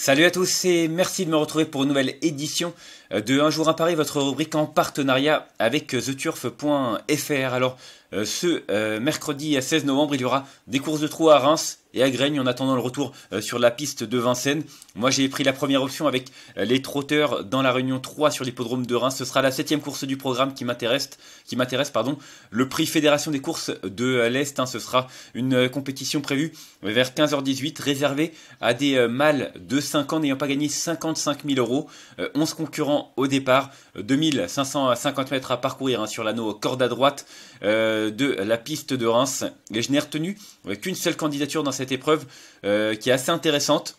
Salut à tous et merci de me retrouver pour une nouvelle édition euh, de Un jour à Paris, votre rubrique en partenariat avec euh, theturf.fr. Alors euh, ce mercredi à 16 novembre, il y aura des courses de trous à Reims et à Graigne en attendant le retour euh, sur la piste de Vincennes. Moi j'ai pris la première option avec euh, les trotteurs dans la Réunion 3 sur l'hippodrome de Reims. Ce sera la septième course du programme qui m'intéresse, qui m'intéresse pardon. Le prix Fédération des courses de l'Est, hein, ce sera une euh, compétition prévue vers 15h18 réservée à des mâles de 5 ans n'ayant pas gagné 55 000 euros. 11 concurrents au départ, 2550 mètres à parcourir hein, sur l'anneau corde à droite de la piste de Reims Et je n'ai retenu qu'une seule candidature dans épreuve euh, qui est assez intéressante.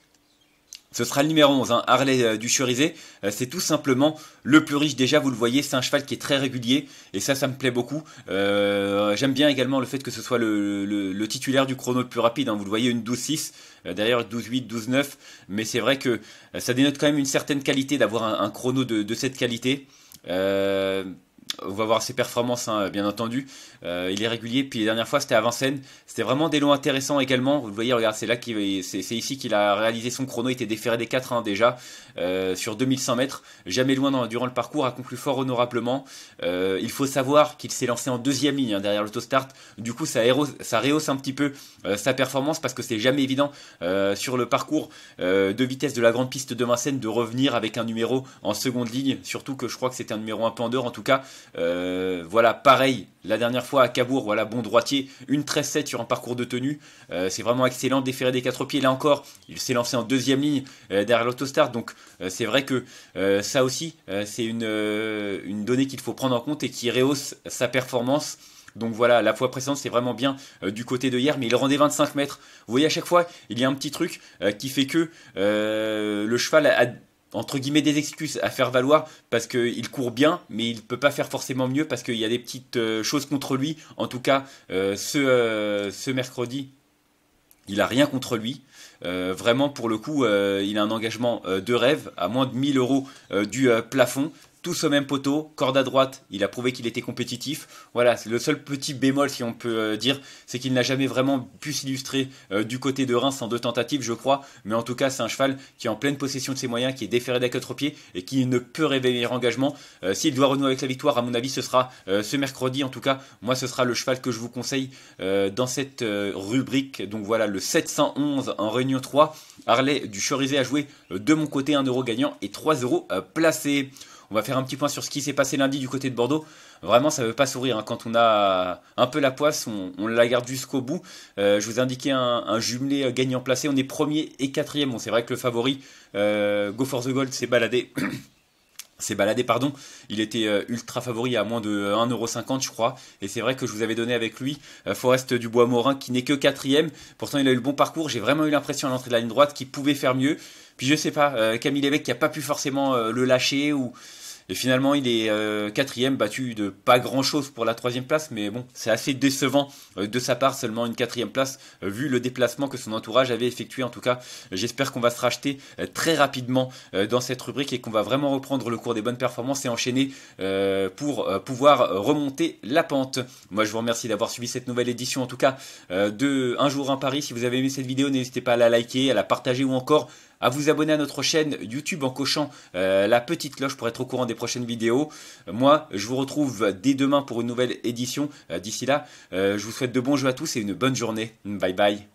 Ce sera le numéro 11, hein, Harley euh, du Cherizé. Euh, c'est tout simplement le plus riche déjà, vous le voyez, c'est un cheval qui est très régulier et ça, ça me plaît beaucoup. J'aime bien également le fait que ce soit le, titulaire du chrono le plus rapide, hein. vous le voyez, une 12-6, d'ailleurs 12-8, 12-9, mais c'est vrai que ça dénote quand même une certaine qualité d'avoir un, chrono de cette qualité on va voir ses performances, hein, bien entendu. Euh, il est régulier. Puis la dernière fois, c'était à Vincennes. C'était vraiment des lots intéressants également. Vous le voyez, regarde, c'est là qu'il, c'est, ici qu'il a réalisé son chrono. Il était déféré des 4 hein, déjà euh, sur 2100 mètres. Jamais loin durant le parcours, a conclu fort honorablement. Euh, il faut savoir qu'il s'est lancé en deuxième ligne hein, derrière l'autostart. Du coup, ça, ça rehausse un petit peu sa performance parce que c'est jamais évident sur le parcours de vitesse de la grande piste de Vincennes de revenir avec un numéro en seconde ligne. Surtout que je crois que c'était un numéro un peu en dehors. En tout cas. Euh, voilà, pareil, la dernière fois à Cabourg, voilà, bon droitier, une 13-7 sur un parcours de tenue. Euh, c'est vraiment excellent, déféré des quatre pieds. Là encore, il s'est lancé en deuxième ligne euh, derrière l'Autostar. Donc c'est vrai que ça aussi, c'est une, une donnée qu'il faut prendre en compte et qui rehausse sa performance. Donc voilà, la fois précédente, c'est vraiment bien du côté de hier, mais il rendait 25 mètres. Vous voyez, à chaque fois, il y a un petit truc qui fait que le cheval a entre guillemets des excuses à faire valoir parce qu'il court bien, mais il ne peut pas faire forcément mieux parce qu'il y a des petites euh, choses contre lui. En tout cas, euh, ce, euh, ce, mercredi, il n'a rien contre lui. vraiment, pour le coup, il a un engagement de rêve à moins de 1000 euros du plafond tous au même poteau, corde à droite, il a prouvé qu'il était compétitif. Voilà, c'est le seul petit bémol, si on peut euh, dire, c'est qu'il n'a jamais vraiment pu s'illustrer euh, du côté de Reims en deux tentatives, je crois. Mais en tout cas, c'est un cheval qui est en pleine possession de ses moyens, qui est déféré d'à quatre pieds et qui ne peut réveiller engagement. Euh, s'il doit renouer avec la victoire, à mon avis, ce sera ce mercredi. En tout cas, moi, ce sera le cheval que je vous conseille dans cette rubrique. Donc voilà, le 711 en Réunion 3. Harley du Chorizé a joué de mon côté 1 euro gagnant et 3 euros placés. On va faire un petit point sur ce qui s'est passé lundi du côté de Bordeaux. Vraiment, ça ne veut pas sourire. Hein. Quand on a un peu la poisse, on, la garde jusqu'au bout. Euh, je vous ai indiqué un, jumelé euh, gagnant placé. On est premier et quatrième. Bon, c'est vrai que le favori, euh, Go for the Gold, s'est baladé. C'est baladé, pardon. Il était euh, ultra favori à moins de 1,50€, euh, je crois. Et c'est vrai que je vous avais donné avec lui euh, Forest Bois morin qui n'est que quatrième. Pourtant, il a eu le bon parcours. J'ai vraiment eu l'impression à l'entrée de la ligne droite qu'il pouvait faire mieux. Puis je sais pas, Camille Lévesque qui a pas pu forcément le lâcher ou et finalement, il est euh, quatrième, battu de pas grand-chose pour la troisième place, mais bon, c'est assez décevant euh, de sa part, seulement une quatrième place, euh, vu le déplacement que son entourage avait effectué. En tout cas, j'espère qu'on va se racheter très rapidement dans cette rubrique et qu'on va vraiment reprendre le cours des bonnes performances et enchaîner pour pouvoir remonter la pente. Moi, je vous remercie d'avoir suivi cette nouvelle édition, en tout cas, de Un jour en Paris. Si vous avez aimé cette vidéo, n'hésitez pas à la liker, à la partager ou encore à vous abonner à notre chaîne YouTube en cochant euh, la petite cloche pour être au courant des prochaines vidéos. Euh, moi, je vous retrouve dès demain pour une nouvelle édition. Euh, d'ici là, je vous souhaite de bons jeux à tous et une bonne journée. Bye bye.